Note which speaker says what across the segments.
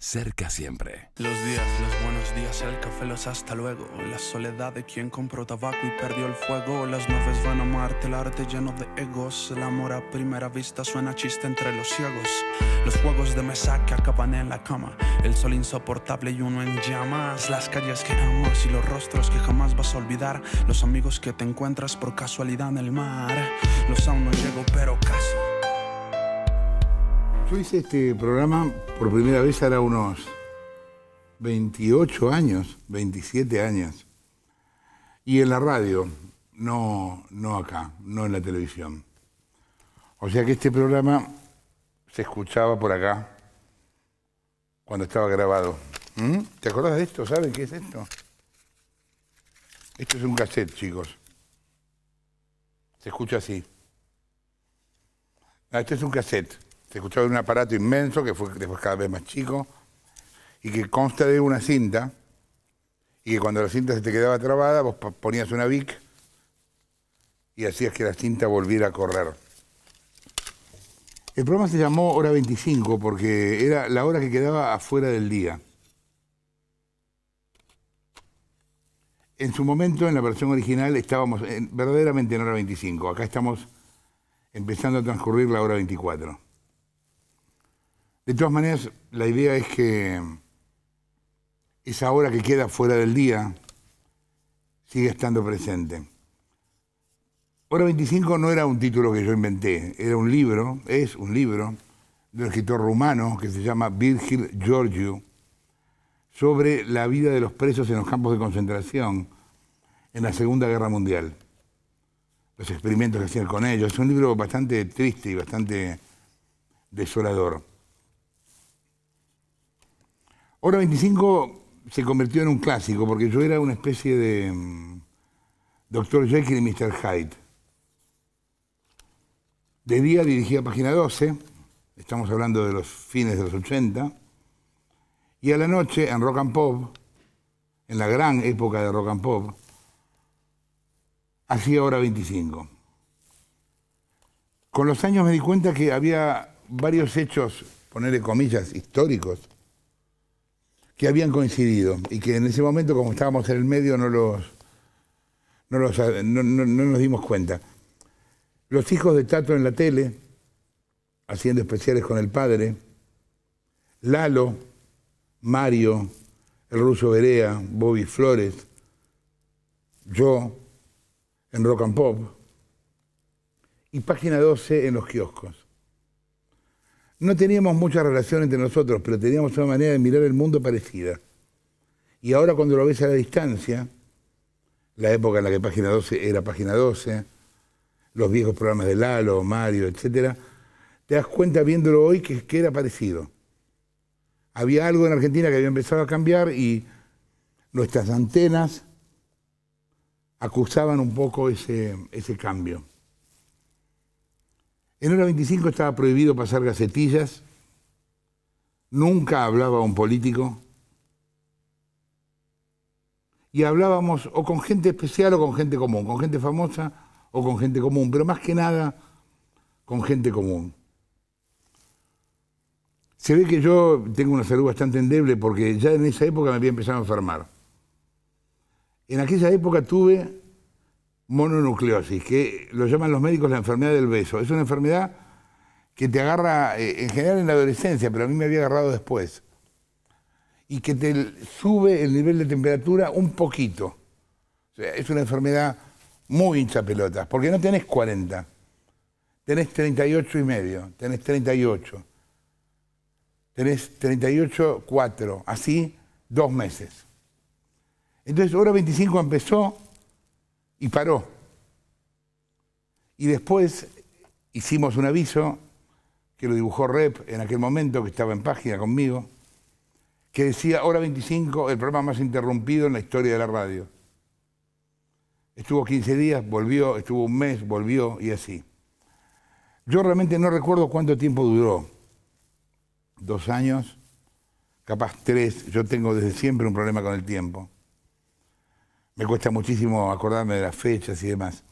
Speaker 1: cerca siempre. Los días, los buenos días, el café, los hasta luego. La soledad de quien compró tabaco y perdió el fuego. Las nubes van a Marte, el arte lleno de egos. El amor a primera vista suena chiste entre los ciegos. Los juegos de mesa que acaban en la cama. El sol insoportable y uno en llamas. Las calles que amas y los rostros que jamás vas a olvidar. Los amigos que te encuentras por casualidad en el mar. Los aún no llego, pero caso
Speaker 2: yo hice este programa por primera vez era unos 28 años, 27 años. Y en la radio, no, no acá, no en la televisión. O sea que este programa se escuchaba por acá cuando estaba grabado. ¿Mm? ¿Te acordás de esto? ¿Sabes qué es esto? Esto es un cassette, chicos. Se escucha así. Ah, esto es un cassette. Se escuchaba un aparato inmenso que fue después cada vez más chico y que consta de una cinta y que cuando la cinta se te quedaba trabada vos ponías una bic y hacías que la cinta volviera a correr. El programa se llamó Hora 25 porque era la hora que quedaba afuera del día. En su momento, en la versión original, estábamos verdaderamente en hora 25. Acá estamos empezando a transcurrir la hora 24. De todas maneras, la idea es que esa hora que queda fuera del día sigue estando presente. Hora 25 no era un título que yo inventé, era un libro, es un libro del escritor rumano que se llama Virgil Giorgio, sobre la vida de los presos en los campos de concentración en la Segunda Guerra Mundial, los experimentos que hacían con ellos. Es un libro bastante triste y bastante desolador. Hora 25 se convirtió en un clásico porque yo era una especie de mm, Doctor Dr. Jekyll y Mr. Hyde. De día dirigía Página 12, estamos hablando de los fines de los 80, y a la noche en Rock and Pop, en la gran época de Rock and Pop, hacía Hora 25. Con los años me di cuenta que había varios hechos, ponerle comillas, históricos, que habían coincidido y que en ese momento, como estábamos en el medio, no los, no, nos dimos cuenta. Los hijos de Tato en la tele, haciendo especiales con el padre, Lalo, Mario, el ruso Berea, Bobby Flores, yo en Rock and Pop y Página 12 en los kioscos. No teníamos mucha relación entre nosotros, pero teníamos una manera de mirar el mundo parecida. Y ahora cuando lo ves a la distancia, la época en la que Página 12 era Página 12, los viejos programas de Lalo, Mario, etc., te das cuenta viéndolo hoy que, era parecido. Había algo en Argentina que había empezado a cambiar y nuestras antenas acusaban un poco ese cambio. En hora 25 estaba prohibido pasar gacetillas, nunca hablaba un político, y hablábamos o con gente especial o con gente común, con gente famosa o con gente común, pero más que nada con gente común. Se ve que yo tengo una salud bastante endeble porque ya en esa época me había empezado a enfermar. En aquella época tuve mononucleosis, que lo llaman los médicos la enfermedad del beso. Es una enfermedad que te agarra eh, en general en la adolescencia, pero a mí me había agarrado después. Y que te sube el nivel de temperatura un poquito. O sea, es una enfermedad muy hincha pelotas, porque no tenés 40. Tenés 38 y medio, tenés 38. Tenés 38, 4, así dos meses. Entonces, hora 25 empezó y paró. Y después hicimos un aviso que lo dibujó Rep en aquel momento, que estaba en página conmigo, que decía Hora 25, el programa más interrumpido en la historia de la radio. Estuvo 15 días, volvió, estuvo un mes, volvió y así. Yo realmente no recuerdo cuánto tiempo duró. Dos años, capaz tres. Yo tengo desde siempre un problema con el tiempo. Me cuesta muchísimo acordarme de las fechas y demás.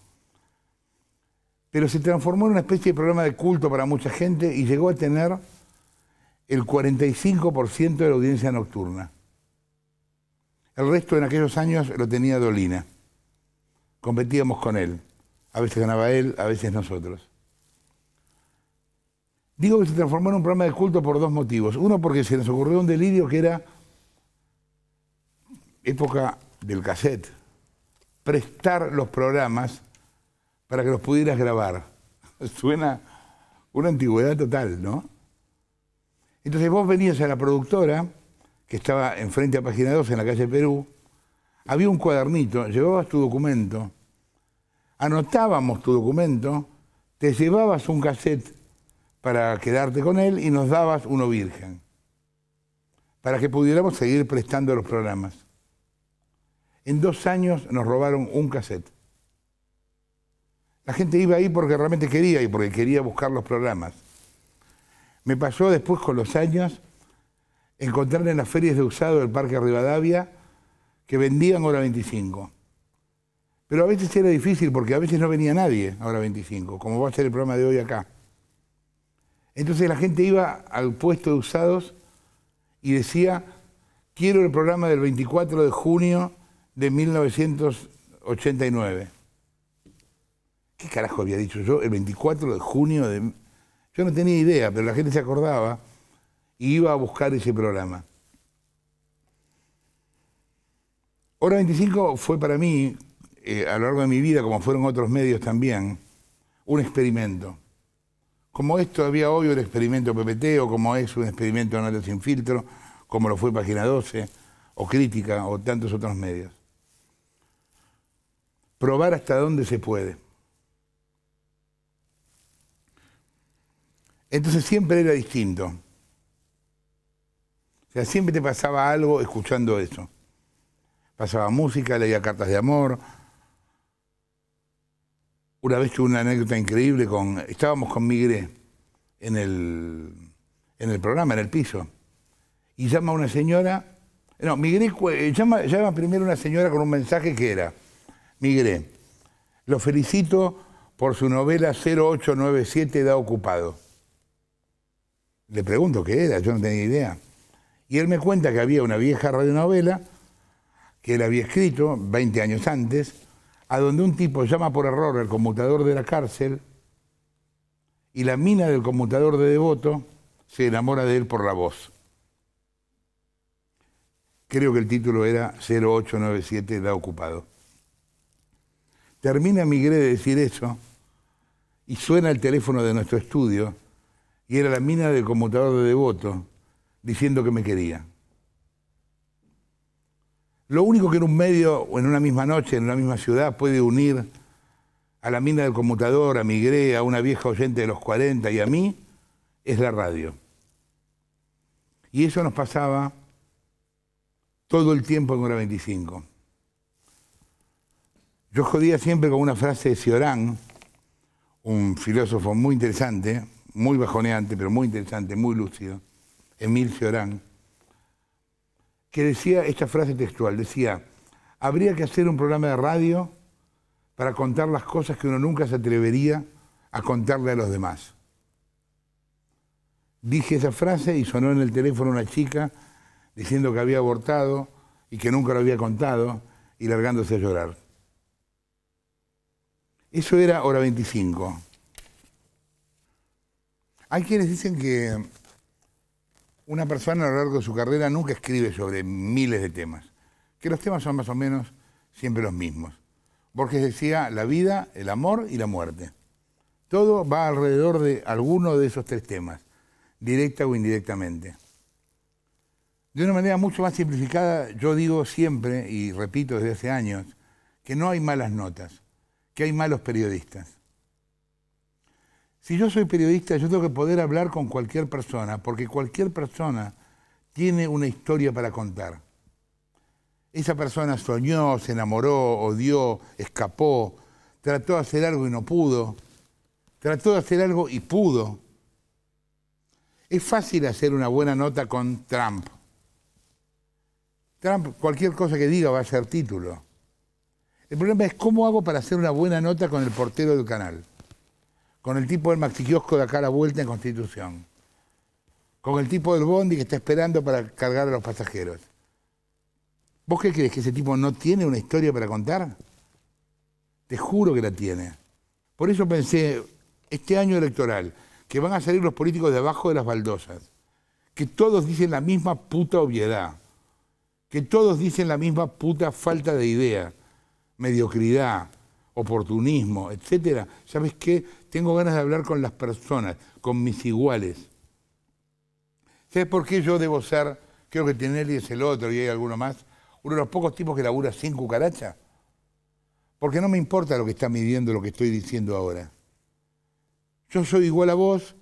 Speaker 2: Pero se transformó en una especie de programa de culto para mucha gente y llegó a tener el 45% de la audiencia nocturna. El resto en aquellos años lo tenía Dolina. Competíamos con él. A veces ganaba él, a veces nosotros. Digo que se transformó en un programa de culto por dos motivos. Uno, porque se nos ocurrió un delirio que era época del cassette prestar los programas para que los pudieras grabar. Suena una antigüedad total, ¿no? Entonces vos venías a la productora, que estaba enfrente a Página 2 en la calle Perú, había un cuadernito, llevabas tu documento, anotábamos tu documento, te llevabas un cassette para quedarte con él y nos dabas uno virgen, para que pudiéramos seguir prestando los programas. En dos años nos robaron un cassette. La gente iba ahí porque realmente quería y porque quería buscar los programas. Me pasó después con los años encontrar en las ferias de usado del Parque Rivadavia que vendían hora 25. Pero a veces era difícil porque a veces no venía nadie a hora 25, como va a ser el programa de hoy acá. Entonces la gente iba al puesto de usados y decía, quiero el programa del 24 de junio de 1989. ¿Qué carajo había dicho yo? El 24 de junio de... Yo no tenía idea, pero la gente se acordaba y iba a buscar ese programa. Hora 25 fue para mí, eh, a lo largo de mi vida, como fueron otros medios también, un experimento. Como esto había hoy un experimento PPT, o como es un experimento Nata Sin Filtro, como lo fue Página 12, o Crítica, o tantos otros medios probar hasta dónde se puede. Entonces siempre era distinto. O sea, siempre te pasaba algo escuchando eso. Pasaba música, leía cartas de amor. Una vez tuve una anécdota increíble con. Estábamos con Migre en el, en el programa, en el piso. Y llama una señora. No, Migre eh, llama, llama primero una señora con un mensaje que era. Migré. Lo felicito por su novela 0897 Da Ocupado. Le pregunto qué era, yo no tenía idea. Y él me cuenta que había una vieja radionovela que él había escrito 20 años antes, a donde un tipo llama por error al conmutador de la cárcel y la mina del conmutador de Devoto se enamora de él por la voz. Creo que el título era 0897 Da Ocupado. Termina Migré de decir eso y suena el teléfono de nuestro estudio y era la mina del conmutador de Devoto diciendo que me quería. Lo único que en un medio o en una misma noche, en una misma ciudad, puede unir a la mina del conmutador, a Migré, a una vieja oyente de los 40 y a mí, es la radio. Y eso nos pasaba todo el tiempo en Hora 25. Yo jodía siempre con una frase de Ciorán, un filósofo muy interesante, muy bajoneante, pero muy interesante, muy lúcido, Emil Ciorán, que decía esta frase textual, decía, habría que hacer un programa de radio para contar las cosas que uno nunca se atrevería a contarle a los demás. Dije esa frase y sonó en el teléfono una chica diciendo que había abortado y que nunca lo había contado y largándose a llorar. Eso era hora 25. Hay quienes dicen que una persona a lo largo de su carrera nunca escribe sobre miles de temas, que los temas son más o menos siempre los mismos. Borges decía la vida, el amor y la muerte. Todo va alrededor de alguno de esos tres temas, directa o indirectamente. De una manera mucho más simplificada, yo digo siempre, y repito desde hace años, que no hay malas notas que hay malos periodistas. Si yo soy periodista, yo tengo que poder hablar con cualquier persona, porque cualquier persona tiene una historia para contar. Esa persona soñó, se enamoró, odió, escapó, trató de hacer algo y no pudo, trató de hacer algo y pudo. Es fácil hacer una buena nota con Trump. Trump, cualquier cosa que diga va a ser título. El problema es cómo hago para hacer una buena nota con el portero del canal, con el tipo del maxiquiosco de acá a la vuelta en Constitución, con el tipo del bondi que está esperando para cargar a los pasajeros. ¿Vos qué crees que ese tipo no tiene una historia para contar? Te juro que la tiene. Por eso pensé, este año electoral, que van a salir los políticos de abajo de las baldosas, que todos dicen la misma puta obviedad, que todos dicen la misma puta falta de idea, mediocridad, oportunismo, etcétera. ¿Sabes qué? Tengo ganas de hablar con las personas, con mis iguales. ¿Sabes por qué yo debo ser, creo que Tinelli es el otro y hay alguno más, uno de los pocos tipos que labura sin cucaracha? Porque no me importa lo que está midiendo, lo que estoy diciendo ahora. Yo soy igual a vos,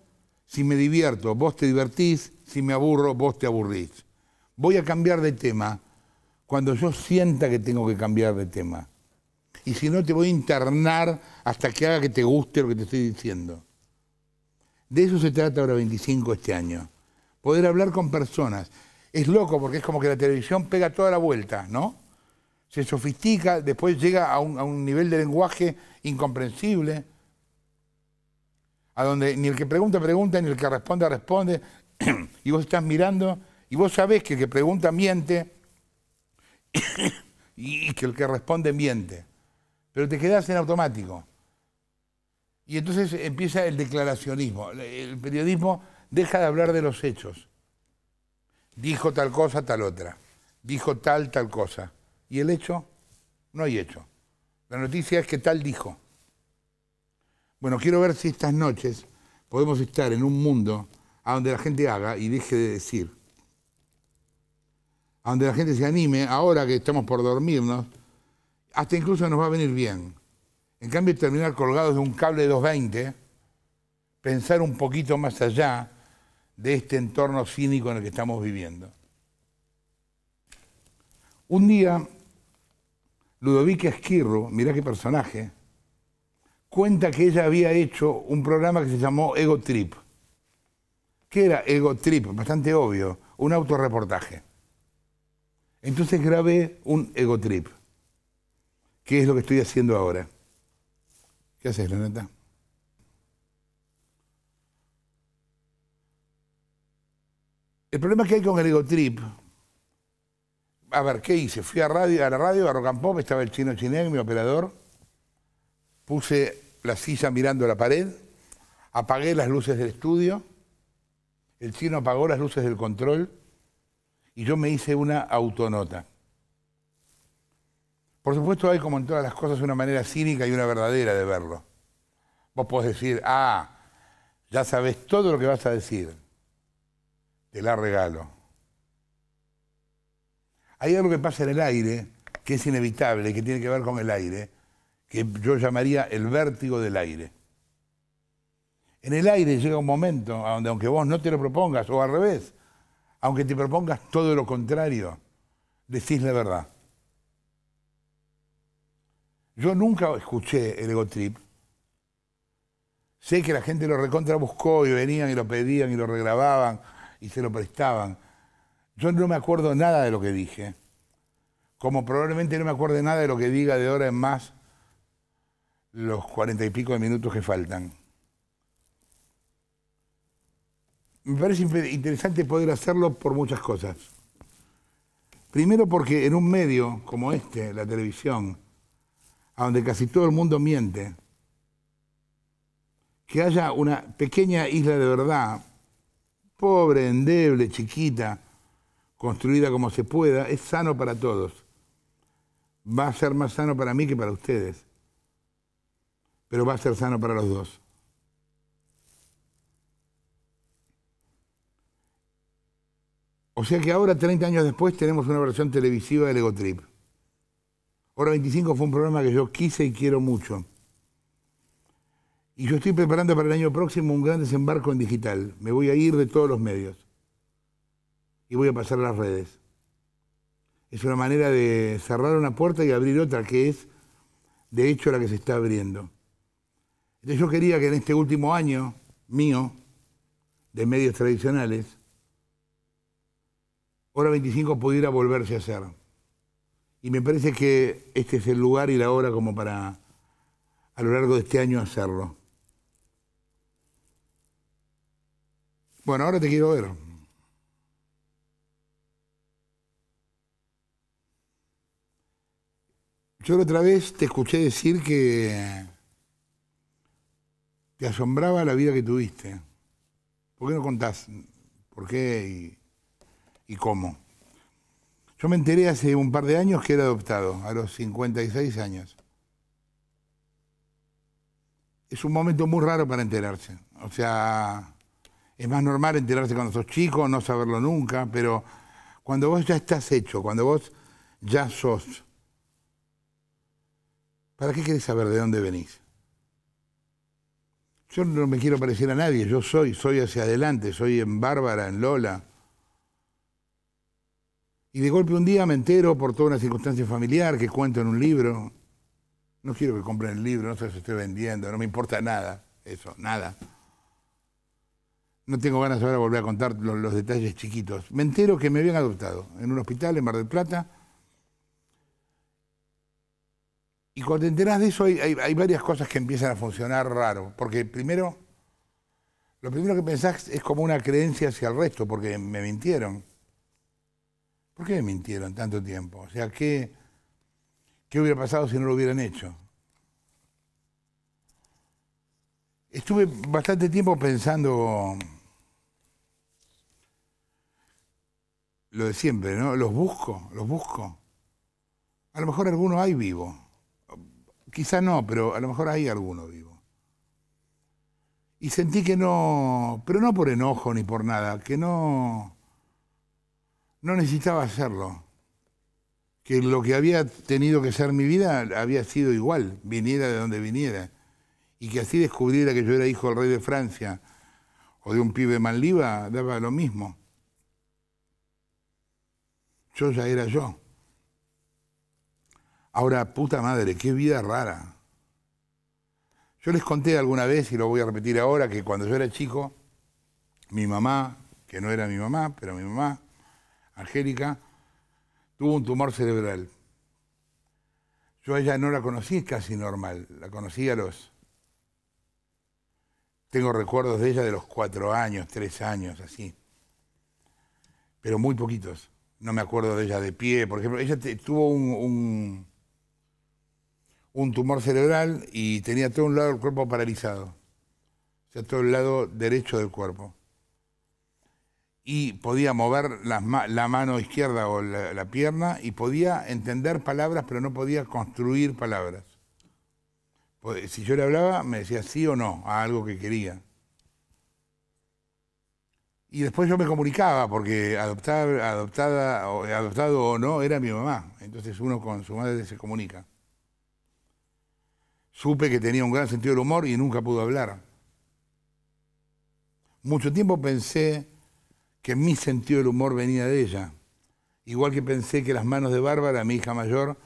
Speaker 2: si me divierto, vos te divertís, si me aburro, vos te aburrís. Voy a cambiar de tema cuando yo sienta que tengo que cambiar de tema y si no te voy a internar hasta que haga que te guste lo que te estoy diciendo. De eso se trata ahora 25 este año. Poder hablar con personas. Es loco porque es como que la televisión pega toda la vuelta, ¿no? Se sofistica, después llega a un, nivel de lenguaje incomprensible, a donde ni el que pregunta pregunta, ni el que responde responde, y vos estás mirando y vos sabés que el que pregunta miente y que el que responde miente pero te quedas en automático. Y entonces empieza el declaracionismo. El periodismo deja de hablar de los hechos. Dijo tal cosa, tal otra. Dijo tal, tal cosa. ¿Y el hecho? No hay hecho. La noticia es que tal dijo. Bueno, quiero ver si estas noches podemos estar en un mundo a donde la gente haga y deje de decir. A donde la gente se anime, ahora que estamos por dormirnos, hasta incluso nos va a venir bien. En cambio, terminar colgados de un cable de 220, pensar un poquito más allá de este entorno cínico en el que estamos viviendo. Un día, Ludovica Esquirro, mirá qué personaje, cuenta que ella había hecho un programa que se llamó Ego Trip. ¿Qué era Ego Trip? Bastante obvio, un autorreportaje. Entonces grabé un Ego Trip. ¿Qué es lo que estoy haciendo ahora? ¿Qué haces, Renata? El problema que hay con el Egotrip. A ver, ¿qué hice? Fui a, la radio, a Rock and estaba el chino en mi operador. Puse la silla mirando la pared, apagué las luces del estudio, el chino apagó las luces del control y yo me hice una autonota. Por supuesto hay, como en todas las cosas, una manera cínica y una verdadera de verlo. Vos podés decir, ah, ya sabes todo lo que vas a decir. Te la regalo. Hay algo que pasa en el aire, que es inevitable, que tiene que ver con el aire, que yo llamaría el vértigo del aire. En el aire llega un momento donde aunque vos no te lo propongas, o al revés, aunque te propongas todo lo contrario, decís la verdad. Yo nunca escuché el ego trip. Sé que la gente lo recontra buscó y venían y lo pedían y lo regrababan y se lo prestaban. Yo no me acuerdo nada de lo que dije. Como probablemente no me acuerde nada de lo que diga de hora en más los cuarenta y pico de minutos que faltan. Me parece interesante poder hacerlo por muchas cosas. Primero porque en un medio como este, la televisión, a donde casi todo el mundo miente, que haya una pequeña isla de verdad, pobre, endeble, chiquita, construida como se pueda, es sano para todos. Va a ser más sano para mí que para ustedes, pero va a ser sano para los dos. O sea que ahora, 30 años después, tenemos una versión televisiva del Ego Trip. Hora 25 fue un programa que yo quise y quiero mucho. Y yo estoy preparando para el año próximo un gran desembarco en digital. Me voy a ir de todos los medios. Y voy a pasar a las redes. Es una manera de cerrar una puerta y abrir otra, que es, de hecho, la que se está abriendo. Entonces yo quería que en este último año mío, de medios tradicionales, Hora 25 pudiera volverse a hacer. Y me parece que este es el lugar y la hora como para a lo largo de este año hacerlo. Bueno, ahora te quiero ver. Yo otra vez te escuché decir que te asombraba la vida que tuviste. ¿Por qué no contás por qué y, y cómo? Yo me enteré hace un par de años que era adoptado, a los 56 años. Es un momento muy raro para enterarse. O sea, es más normal enterarse cuando sos chico, no saberlo nunca, pero cuando vos ya estás hecho, cuando vos ya sos, ¿para qué querés saber de dónde venís? Yo no me quiero parecer a nadie, yo soy, soy hacia adelante, soy en Bárbara, en Lola. Y de golpe un día me entero por toda una circunstancia familiar que cuento en un libro. No quiero que compren el libro, no sé si estoy vendiendo, no me importa nada, eso, nada. No tengo ganas ahora de volver a contar los, detalles chiquitos. Me entero que me habían adoptado en un hospital en Mar del Plata. Y cuando te enterás de eso hay, hay varias cosas que empiezan a funcionar raro. Porque primero, lo primero que pensás es como una creencia hacia el resto, porque me mintieron ¿Por qué me mintieron tanto tiempo? O sea, ¿qué, qué hubiera pasado si no lo hubieran hecho? Estuve bastante tiempo pensando lo de siempre, ¿no? Los busco, los busco. A lo mejor alguno hay vivo. Quizá no, pero a lo mejor hay alguno vivo. Y sentí que no, pero no por enojo ni por nada, que no, no necesitaba hacerlo. Que lo que había tenido que ser mi vida había sido igual, viniera de donde viniera. Y que así descubriera que yo era hijo del rey de Francia o de un pibe manliva, daba lo mismo. Yo ya era yo. Ahora, puta madre, qué vida rara. Yo les conté alguna vez, y lo voy a repetir ahora, que cuando yo era chico, mi mamá, que no era mi mamá, pero mi mamá, Angélica, tuvo un tumor cerebral. Yo a ella no la conocí casi normal, la conocí a los... Tengo recuerdos de ella de los cuatro años, tres años, así. Pero muy poquitos. No me acuerdo de ella de pie, por ejemplo. Ella tuvo un, un, tumor cerebral y tenía todo un lado del cuerpo paralizado. O sea, todo el lado derecho del cuerpo y podía mover la, mano izquierda o la, pierna y podía entender palabras, pero no podía construir palabras. Si yo le hablaba, me decía sí o no a algo que quería. Y después yo me comunicaba, porque adoptar, adoptada, o, adoptado o no era mi mamá. Entonces uno con su madre se comunica. Supe que tenía un gran sentido del humor y nunca pudo hablar. Mucho tiempo pensé que mi sentido del humor venía de ella. Igual que pensé que las manos de Bárbara, mi hija mayor,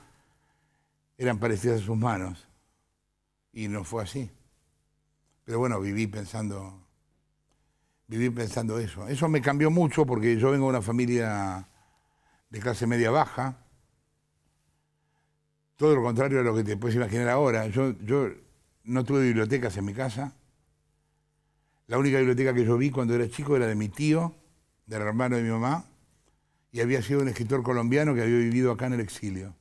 Speaker 2: eran parecidas a sus manos. Y no fue así. Pero bueno, viví pensando, viví pensando eso. Eso me cambió mucho porque yo vengo de una familia de clase media baja. Todo lo contrario a lo que te puedes imaginar ahora. Yo, yo no tuve bibliotecas en mi casa. La única biblioteca que yo vi cuando era chico era de mi tío, del hermano de mi mamá, y había sido un escritor colombiano que había vivido acá en el exilio.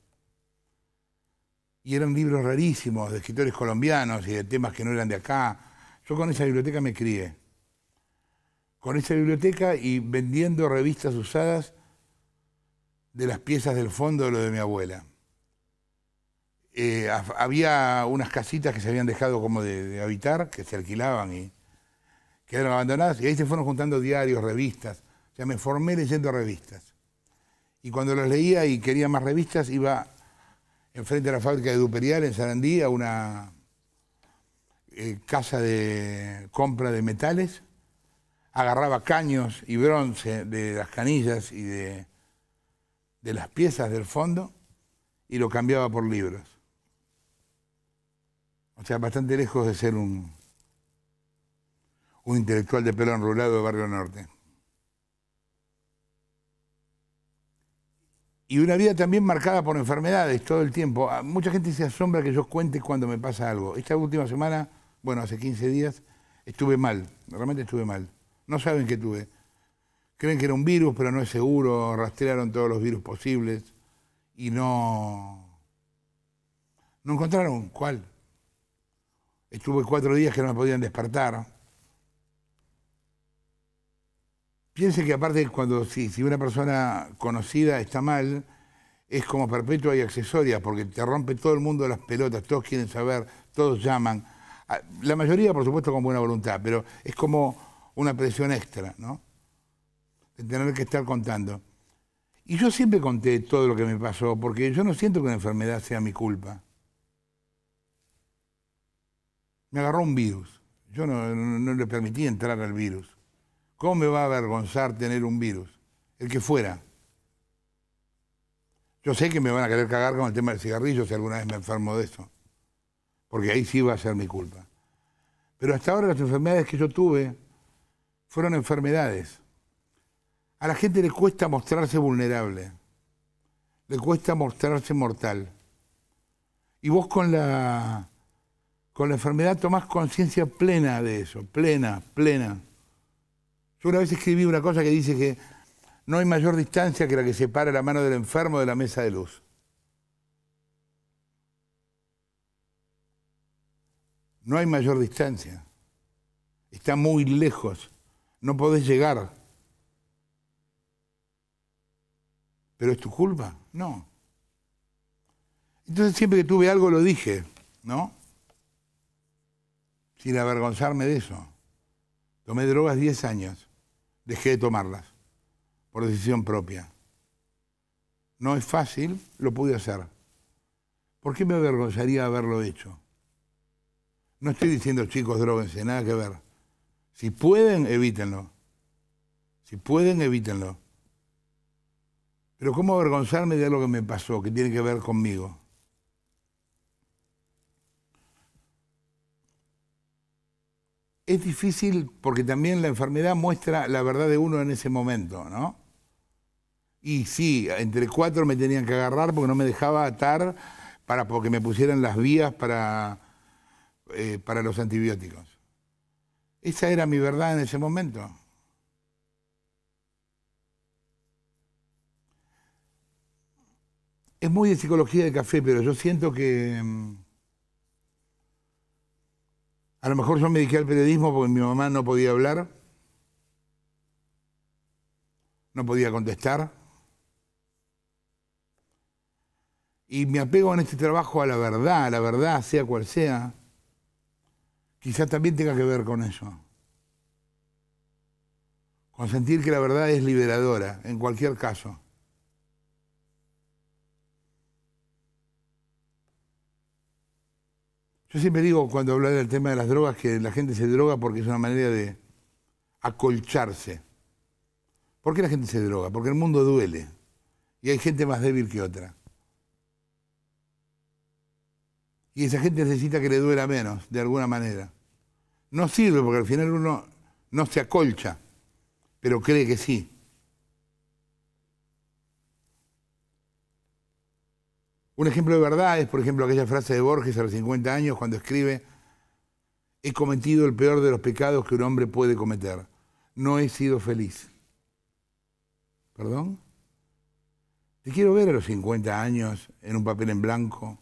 Speaker 2: Y eran libros rarísimos de escritores colombianos y de temas que no eran de acá. Yo con esa biblioteca me crié. Con esa biblioteca y vendiendo revistas usadas de las piezas del fondo de lo de mi abuela. Eh, había unas casitas que se habían dejado como de, de habitar, que se alquilaban y quedaron abandonadas, y ahí se fueron juntando diarios, revistas, sea, me formé leyendo revistas. Y cuando las leía y quería más revistas, iba enfrente de la fábrica de Duperial, en Sarandí, a una eh, casa de compra de metales. Agarraba caños y bronce de las canillas y de, las piezas del fondo y lo cambiaba por libros. O sea, bastante lejos de ser un, un intelectual de pelo enrulado de Barrio Norte. y una vida también marcada por enfermedades todo el tiempo. Ah, mucha gente se asombra que yo cuente cuando me pasa algo. Esta última semana, bueno, hace 15 días, estuve mal, realmente estuve mal. No saben qué tuve. Creen que era un virus, pero no es seguro, rastrearon todos los virus posibles y no... No encontraron cuál. Estuve cuatro días que no me podían despertar Piense que aparte cuando sí, si una persona conocida está mal, es como perpetua y accesoria, porque te rompe todo el mundo las pelotas, todos quieren saber, todos llaman. Ah, la mayoría, por supuesto, con buena voluntad, pero es como una presión extra, ¿no? De tener que estar contando. Y yo siempre conté todo lo que me pasó, porque yo no siento que una enfermedad sea mi culpa. Me agarró un virus. Yo no le permití entrar al virus. ¿Cómo me va a avergonzar tener un virus? El que fuera. Yo sé que me van a querer cagar con el tema del cigarrillo si alguna vez me enfermo de eso. Porque ahí sí va a ser mi culpa. Pero hasta ahora las enfermedades que yo tuve fueron enfermedades. A la gente le cuesta mostrarse vulnerable. Le cuesta mostrarse mortal. Y vos con la, con la enfermedad tomás conciencia plena de eso. Plena, plena. Yo una vez escribí una cosa que dice que no hay mayor distancia que la que separa la mano del enfermo de la mesa de luz. No hay mayor distancia. Está muy lejos. No podés llegar. ¿Pero es tu culpa? No. Entonces siempre que tuve algo lo dije, ¿no? Sin avergonzarme de eso. Tomé drogas 10 años dejé de tomarlas por decisión propia. No es fácil, lo pude hacer. ¿Por qué me avergonzaría haberlo hecho? No estoy diciendo, chicos, droguense, nada que ver. Si pueden, evítenlo. Si pueden, evítenlo. Pero ¿cómo avergonzarme de algo que me pasó, que tiene que ver conmigo? es difícil porque también la enfermedad muestra la verdad de uno en ese momento, ¿no? Y sí, entre cuatro me tenían que agarrar porque no me dejaba atar para porque me pusieran las vías para, eh, para los antibióticos. Esa era mi verdad en ese momento. Es muy de psicología de café, pero yo siento que mm, a lo mejor yo me dediqué al periodismo porque mi mamá no podía hablar, no podía contestar. Y me apego en este trabajo a la verdad, a la verdad, sea cual sea, quizás también tenga que ver con eso. Con sentir que la verdad es liberadora, en cualquier caso. Yo siempre digo cuando hablo del tema de las drogas que la gente se droga porque es una manera de acolcharse. ¿Por qué la gente se droga? Porque el mundo duele y hay gente más débil que otra. Y esa gente necesita que le duela menos, de alguna manera. No sirve porque al final uno no se acolcha, pero cree que sí. Un ejemplo de verdad es, por ejemplo, aquella frase de Borges a los 50 años cuando escribe, he cometido el peor de los pecados que un hombre puede cometer. No he sido feliz. ¿Perdón? Te quiero ver a los 50 años en un papel en blanco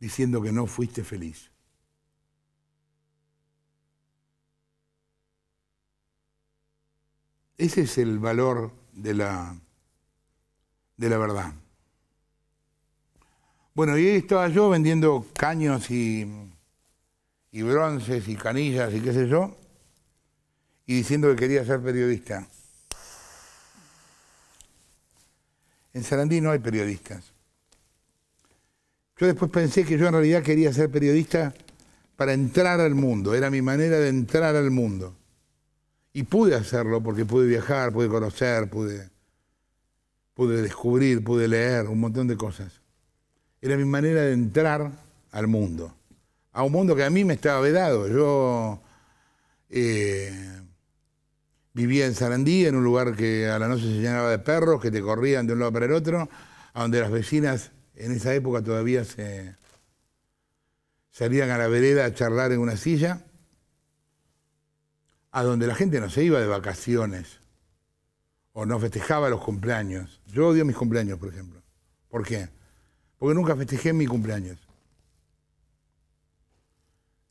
Speaker 2: diciendo que no fuiste feliz. Ese es el valor de la, de la verdad. Bueno, y ahí estaba yo vendiendo caños y, bronces y canillas y qué sé yo, y diciendo que quería ser periodista. En Sarandí no hay periodistas. Yo después pensé que yo en realidad quería ser periodista para entrar al mundo, era mi manera de entrar al mundo. Y pude hacerlo porque pude viajar, pude conocer, pude, pude descubrir, pude leer un montón de cosas era mi manera de entrar al mundo, a un mundo que a mí me estaba vedado. Yo eh, vivía en Sarandí, en un lugar que a la noche se llenaba de perros que te corrían de un lado para el otro, a donde las vecinas en esa época todavía se salían a la vereda a charlar en una silla, a donde la gente no se iba de vacaciones o no festejaba los cumpleaños. Yo odio mis cumpleaños, por ejemplo. ¿Por qué? Porque nunca festejé mi cumpleaños.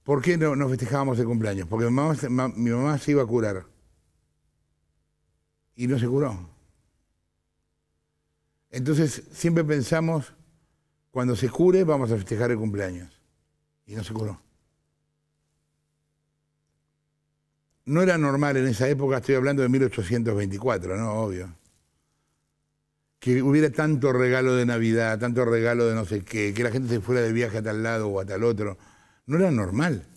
Speaker 2: ¿Por qué no, festejábamos el cumpleaños? Porque mi mamá, mi mamá se iba a curar. Y no se curó. Entonces siempre pensamos, cuando se cure vamos a festejar el cumpleaños. Y no se curó. No era normal en esa época, estoy hablando de 1824, ¿no? Obvio que hubiera tanto regalo de Navidad, tanto regalo de no sé qué, que la gente se fuera de viaje a tal lado o a tal otro, no era normal.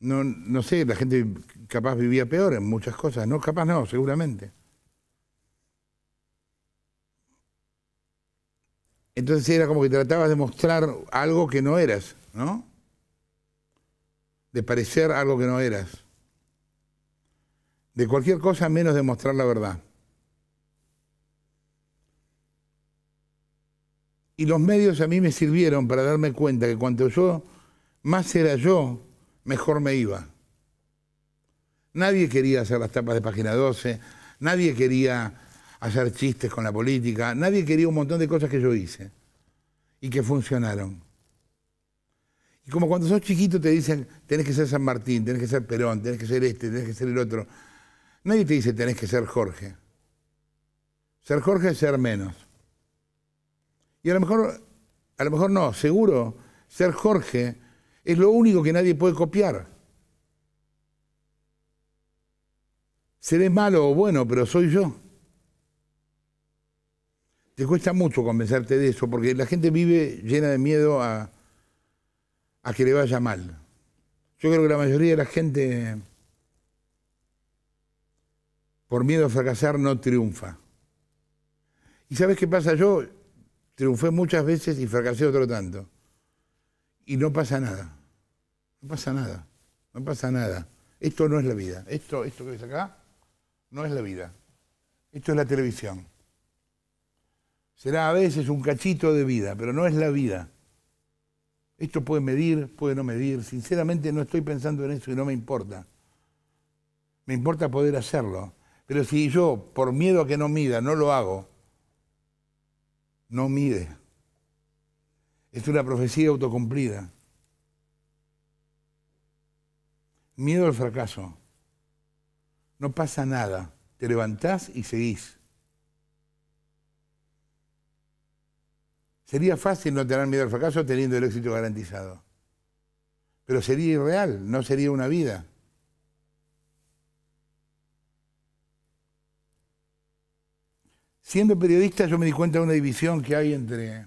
Speaker 2: No, no sé, la gente capaz vivía peor en muchas cosas, no, capaz no, seguramente. Entonces era como que tratabas de mostrar algo que no eras, ¿no? De parecer algo que no eras de cualquier cosa menos de mostrar la verdad. Y los medios a mí me sirvieron para darme cuenta que cuanto yo más era yo, mejor me iba. Nadie quería hacer las tapas de página 12, nadie quería hacer chistes con la política, nadie quería un montón de cosas que yo hice y que funcionaron. Y como cuando sos chiquito te dicen, tenés que ser San Martín, tenés que ser Perón, tenés que ser este, tenés que ser el otro. Nadie te dice tenés que ser Jorge. Ser Jorge es ser menos. Y a lo mejor, a lo mejor no, seguro, ser Jorge es lo único que nadie puede copiar. Seré malo o bueno, pero soy yo. Te cuesta mucho convencerte de eso, porque la gente vive llena de miedo a, a que le vaya mal. Yo creo que la mayoría de la gente por miedo a fracasar no triunfa. ¿Y sabes qué pasa? Yo triunfé muchas veces y fracasé otro tanto. Y no pasa nada. No pasa nada. No pasa nada. Esto no es la vida. Esto, esto que ves acá no es la vida. Esto es la televisión. Será a veces un cachito de vida, pero no es la vida. Esto puede medir, puede no medir. Sinceramente no estoy pensando en eso y no me importa. Me importa poder hacerlo. Pero si yo, por miedo a que no mida, no lo hago, no mide. Es una profecía autocumplida. Miedo al fracaso. No pasa nada. Te levantás y seguís. Sería fácil no tener miedo al fracaso teniendo el éxito garantizado. Pero sería irreal, no sería una vida. Siendo periodista yo me di cuenta de una división que hay entre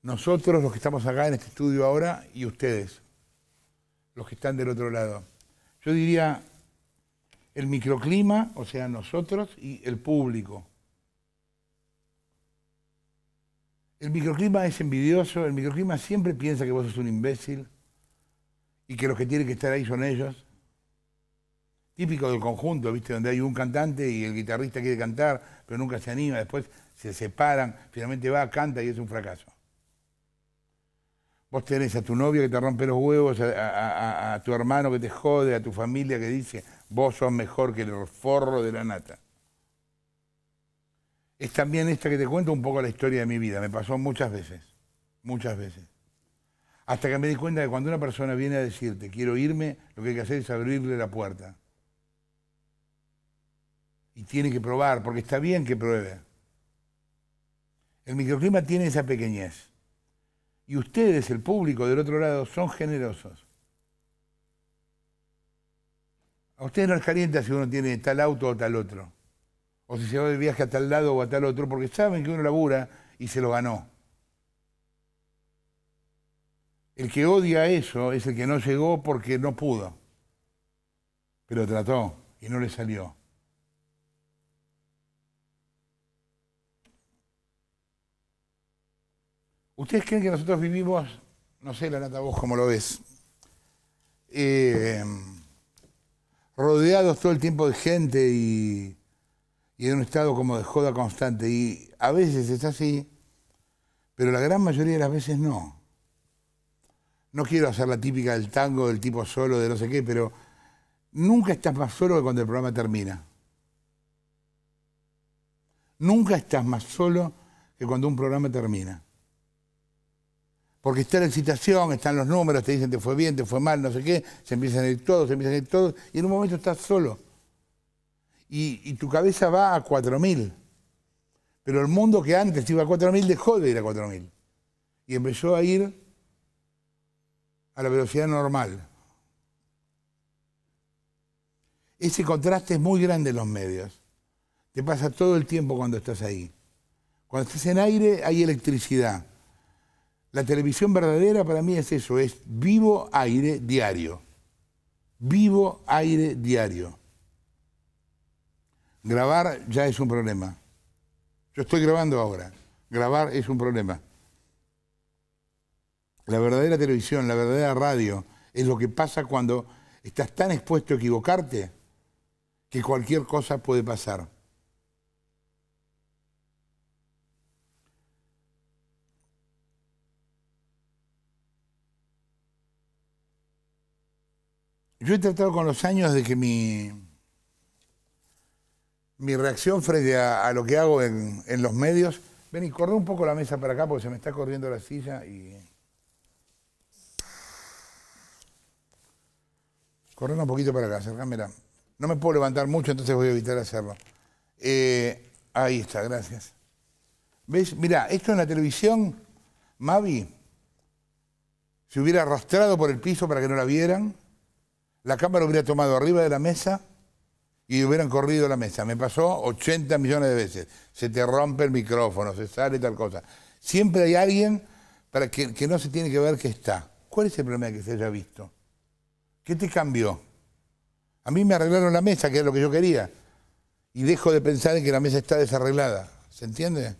Speaker 2: nosotros, los que estamos acá en este estudio ahora, y ustedes, los que están del otro lado. Yo diría el microclima, o sea, nosotros y el público. El microclima es envidioso, el microclima siempre piensa que vos sos un imbécil y que los que tienen que estar ahí son ellos típico del conjunto, ¿viste? Donde hay un cantante y el guitarrista quiere cantar, pero nunca se anima, después se separan, finalmente va, canta y es un fracaso. Vos tenés a tu novia que te rompe los huevos, a, tu hermano que te jode, a tu familia que dice, vos sos mejor que el forro de la nata. Es también esta que te cuento un poco la historia de mi vida. Me pasó muchas veces, muchas veces. Hasta que me di cuenta de que cuando una persona viene a decirte, quiero irme, lo que hay que hacer es abrirle la puerta y tiene que probar, porque está bien que pruebe. El microclima tiene esa pequeñez. Y ustedes, el público del otro lado, son generosos. A ustedes no les calienta si uno tiene tal auto o tal otro. O si se va de viaje a tal lado o a tal otro, porque saben que uno labura y se lo ganó. El que odia eso es el que no llegó porque no pudo. Pero trató y no le salió. ¿Ustedes creen que nosotros vivimos, no sé, la nata vos cómo lo ves, eh, rodeados todo el tiempo de gente y, y en un estado como de joda constante? Y a veces es así, pero la gran mayoría de las veces no. No quiero hacer la típica del tango, del tipo solo, de no sé qué, pero nunca estás más solo que cuando el programa termina. Nunca estás más solo que cuando un programa termina. Porque está la excitación, están los números, te dicen te fue bien, te fue mal, no sé qué, se empiezan a ir todos, se empiezan a ir todos, y en un momento estás solo. Y, tu cabeza va a 4.000. Pero el mundo que antes iba a 4.000 dejó de ir a 4.000. Y empezó a ir a la velocidad normal. Ese contraste es muy grande en los medios. Te pasa todo el tiempo cuando estás ahí. Cuando estás en aire hay electricidad. La televisión verdadera para mí es eso, es vivo aire diario. Vivo aire diario. Grabar ya es un problema. Yo estoy grabando ahora. Grabar es un problema. La verdadera televisión, la verdadera radio, es lo que pasa cuando estás tan expuesto a equivocarte que cualquier cosa puede pasar. Yo he tratado con los años de que mi, mi reacción frente a, lo que hago en, los medios... Ven y corre un poco la mesa para acá porque se me está corriendo la silla y... un poquito para acá, mirá. No me puedo levantar mucho, entonces voy a evitar hacerlo. Eh, ahí está, gracias. ¿Ves? mira, esto en la televisión, Mavi, se hubiera arrastrado por el piso para que no la vieran la cámara hubiera tomado arriba de la mesa y hubieran corrido la mesa. Me pasó 80 millones de veces. Se te rompe el micrófono, se sale tal cosa. Siempre hay alguien para que, que no se tiene que ver que está. ¿Cuál es el problema que se haya visto? ¿Qué te cambió? A mí me arreglaron la mesa, que es lo que yo quería. Y dejo de pensar en que la mesa está desarreglada. ¿Se entiende?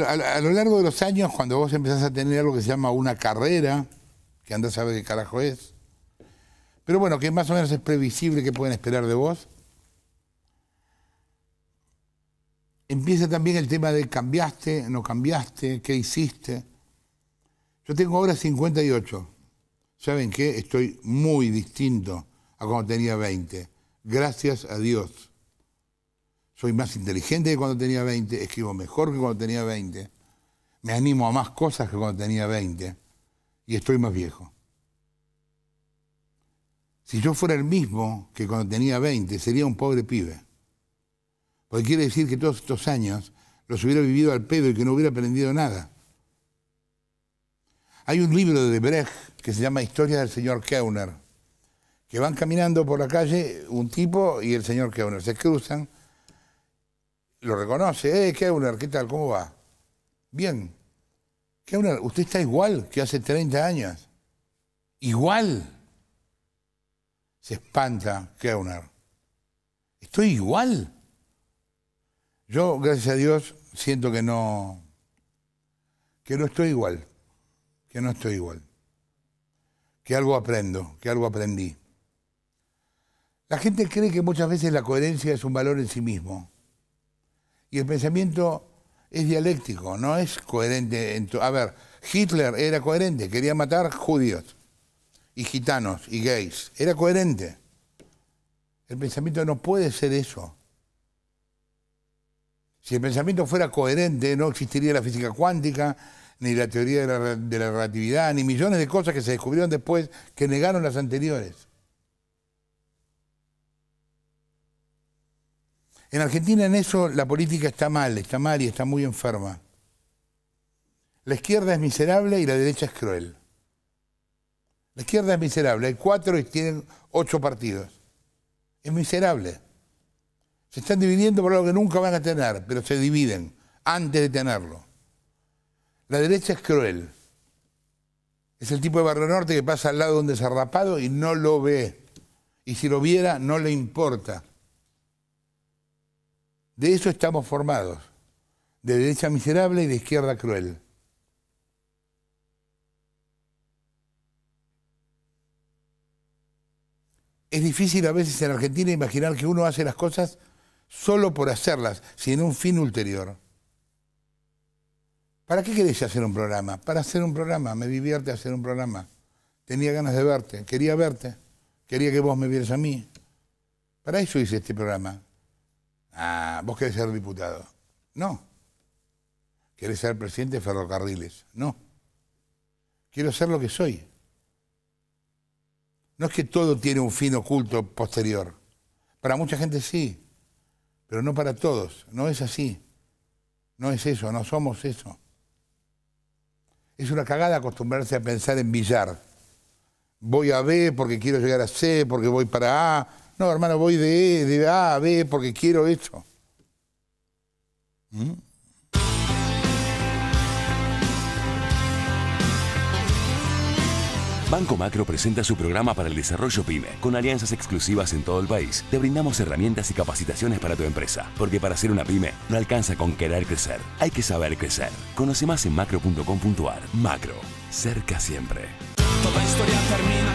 Speaker 2: a, lo largo de los años, cuando vos empezás a tener algo que se llama una carrera, que andás a ver qué carajo es, pero bueno, que más o menos es previsible qué pueden esperar de vos, empieza también el tema de cambiaste, no cambiaste, qué hiciste. Yo tengo ahora 58. ¿Saben qué? Estoy muy distinto a cuando tenía 20. Gracias a Dios. Soy más inteligente que cuando tenía 20, escribo mejor que cuando tenía 20, me animo a más cosas que cuando tenía 20 y estoy más viejo. Si yo fuera el mismo que cuando tenía 20, sería un pobre pibe. Porque quiere decir que todos estos años los hubiera vivido al pedo y que no hubiera aprendido nada. Hay un libro de Brecht que se llama Historia del señor Keuner, que van caminando por la calle un tipo y el señor Keuner. Se cruzan lo reconoce. Eh, ¿Qué Keuner, ¿qué tal? ¿Cómo va? Bien. Keuner, usted está igual que hace 30 años. Igual. Se espanta Keuner. Estoy igual. Yo, gracias a Dios, siento que no, que no estoy igual. Que no estoy igual. Que algo aprendo, que algo aprendí. La gente cree que muchas veces la coherencia es un valor en sí mismo. Y el pensamiento es dialéctico, no es coherente. En a ver, Hitler era coherente, quería matar judíos y gitanos y gays. Era coherente. El pensamiento no puede ser eso. Si el pensamiento fuera coherente, no existiría la física cuántica, ni la teoría de la relatividad, ni millones de cosas que se descubrieron después que negaron las anteriores. En Argentina en eso la política está mal, está mal y está muy enferma. La izquierda es miserable y la derecha es cruel. La izquierda es miserable, hay cuatro y tienen ocho partidos. Es miserable. Se están dividiendo por algo que nunca van a tener, pero se dividen antes de tenerlo. La derecha es cruel. Es el tipo de Barrio Norte que pasa al lado de un desarrapado y no lo ve. Y si lo viera, no le importa. De eso estamos formados, de derecha miserable y de izquierda cruel. Es difícil a veces en Argentina imaginar que uno hace las cosas solo por hacerlas, sin un fin ulterior. ¿Para qué querés hacer un programa? Para hacer un programa, me divierte hacer un programa. Tenía ganas de verte, quería verte, quería que vos me vieras a mí. Para eso hice este programa. Ah, ¿Vos querés ser diputado? No. ¿Querés ser presidente de ferrocarriles? No. Quiero ser lo que soy. No es que todo tiene un fin oculto posterior. Para mucha gente sí, pero no para todos. No es así. No es eso, no somos eso. Es una cagada acostumbrarse a pensar en billar. Voy a B porque quiero llegar a C, porque voy para A, no, hermano, voy de, e, de A a B porque quiero esto. ¿Mm?
Speaker 1: Banco Macro presenta su programa para el desarrollo PyME, con alianzas exclusivas en todo el país. Te brindamos herramientas y capacitaciones para tu empresa, porque para ser una PyME no alcanza con querer crecer, hay que saber crecer. Conoce más en macro.com.ar. Macro, cerca siempre. Toda historia termina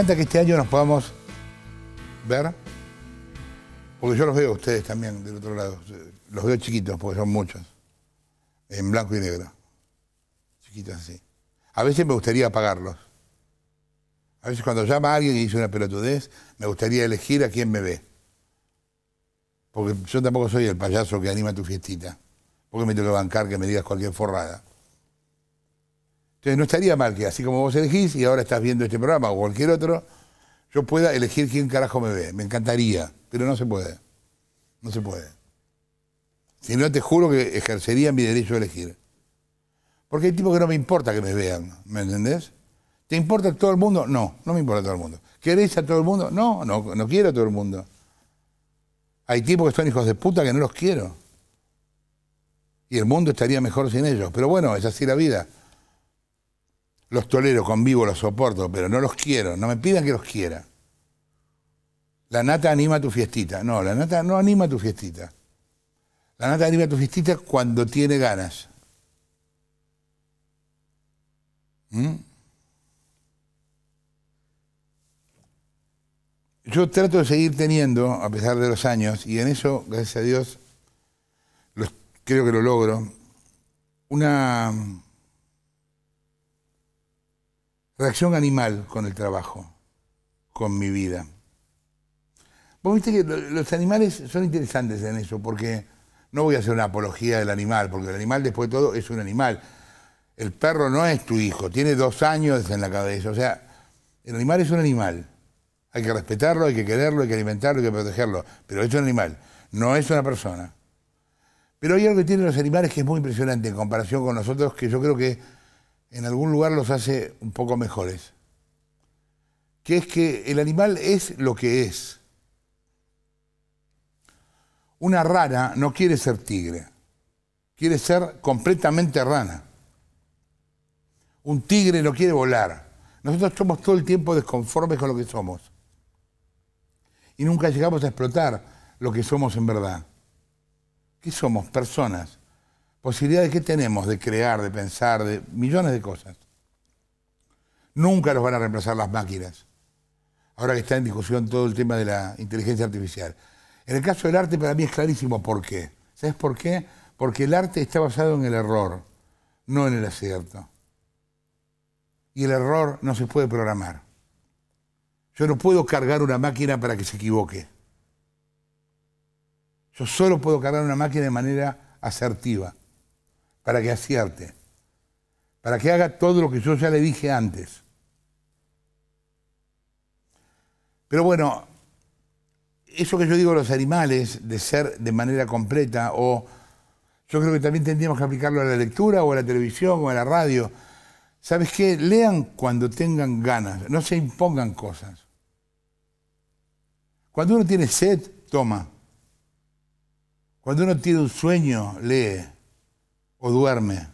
Speaker 2: encanta que este año nos podamos ver, porque yo los veo a ustedes también del otro lado. Los veo chiquitos, porque son muchos, en blanco y negro. Chiquitos así. A veces me gustaría apagarlos. A veces cuando llama alguien y dice una pelotudez, me gustaría elegir a quién me ve. Porque yo tampoco soy el payaso que anima tu fiestita. Porque me tengo que bancar que me digas cualquier forrada. Entonces no estaría mal que así como vos elegís y ahora estás viendo este programa o cualquier otro, yo pueda elegir quién carajo me ve. Me encantaría, pero no se puede. No se puede. Si no, te juro que ejercería mi derecho a elegir. Porque hay tipos que no me importa que me vean, ¿me entendés? ¿Te importa todo el mundo? No, no me importa todo el mundo. ¿Querés a todo el mundo? No, no, no quiero a todo el mundo. Hay tipos que son hijos de puta que no los quiero. Y el mundo estaría mejor sin ellos. Pero bueno, es así la vida. Los tolero, convivo, los soporto, pero no los quiero. No me pidan que los quiera. La nata anima tu fiestita. No, la nata no anima tu fiestita. La nata anima tu fiestita cuando tiene ganas. ¿Mm? Yo trato de seguir teniendo, a pesar de los años, y en eso, gracias a Dios, creo que lo logro, una reacción animal con el trabajo, con mi vida. Vos viste que los animales son interesantes en eso, porque no voy a hacer una apología del animal, porque el animal después de todo es un animal. El perro no es tu hijo, tiene dos años en la cabeza, o sea, el animal es un animal. Hay que respetarlo, hay que quererlo, hay que alimentarlo, hay que protegerlo, pero es un animal, no es una persona. Pero hay algo que tienen los animales que es muy impresionante en comparación con nosotros, que yo creo que en algún lugar los hace un poco mejores, que es que el animal es lo que es. Una rana no quiere ser tigre, quiere ser completamente rana. Un tigre no quiere volar. Nosotros somos todo el tiempo desconformes con lo que somos. Y nunca llegamos a explotar lo que somos en verdad. ¿Qué somos? Personas. ¿Posibilidad de que tenemos de crear, de pensar, de millones de cosas. Nunca los van a reemplazar las máquinas. Ahora que está en discusión todo el tema de la inteligencia artificial. En el caso del arte para mí es clarísimo por qué. ¿Sabes por qué? Porque el arte está basado en el error, no en el acierto. Y el error no se puede programar. Yo no puedo cargar una máquina para que se equivoque. Yo solo puedo cargar una máquina de manera asertiva para que acierte, para que haga todo lo que yo ya le dije antes. Pero bueno, eso que yo digo a los animales, de ser de manera completa, o yo creo que también tendríamos que aplicarlo a la lectura, o a la televisión, o a la radio. ¿Sabes qué? Lean cuando tengan ganas, no se impongan cosas. Cuando uno tiene sed, toma. Cuando uno tiene un sueño, lee o duerme.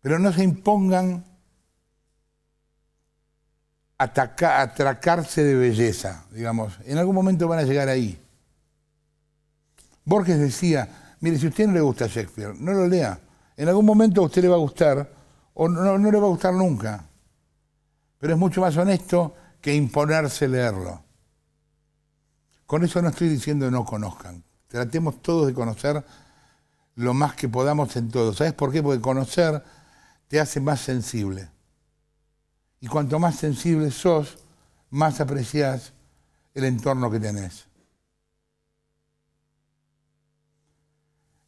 Speaker 2: Pero no se impongan a atracarse de belleza, digamos. En algún momento van a llegar ahí. Borges decía, mire, si a usted no le gusta Shakespeare, no lo lea. En algún momento a usted le va a gustar o no, no le va a gustar nunca. Pero es mucho más honesto que imponerse leerlo. Con eso no estoy diciendo no conozcan. Tratemos todos de conocer lo más que podamos en todo. ¿Sabes por qué? Porque conocer te hace más sensible. Y cuanto más sensible sos, más apreciás el entorno que tenés.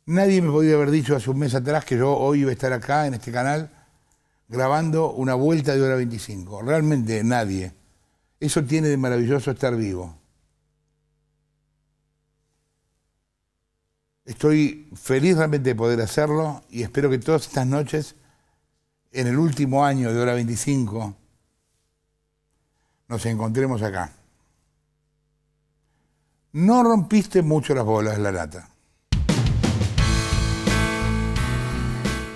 Speaker 2: Nadie me podía haber dicho hace un mes atrás que yo hoy iba a estar acá en este canal grabando una vuelta de hora 25. Realmente nadie. Eso tiene de maravilloso estar vivo. Estoy feliz realmente de poder hacerlo y espero que todas estas noches, en el último año de Hora 25, nos encontremos acá. No rompiste mucho las bolas, la lata.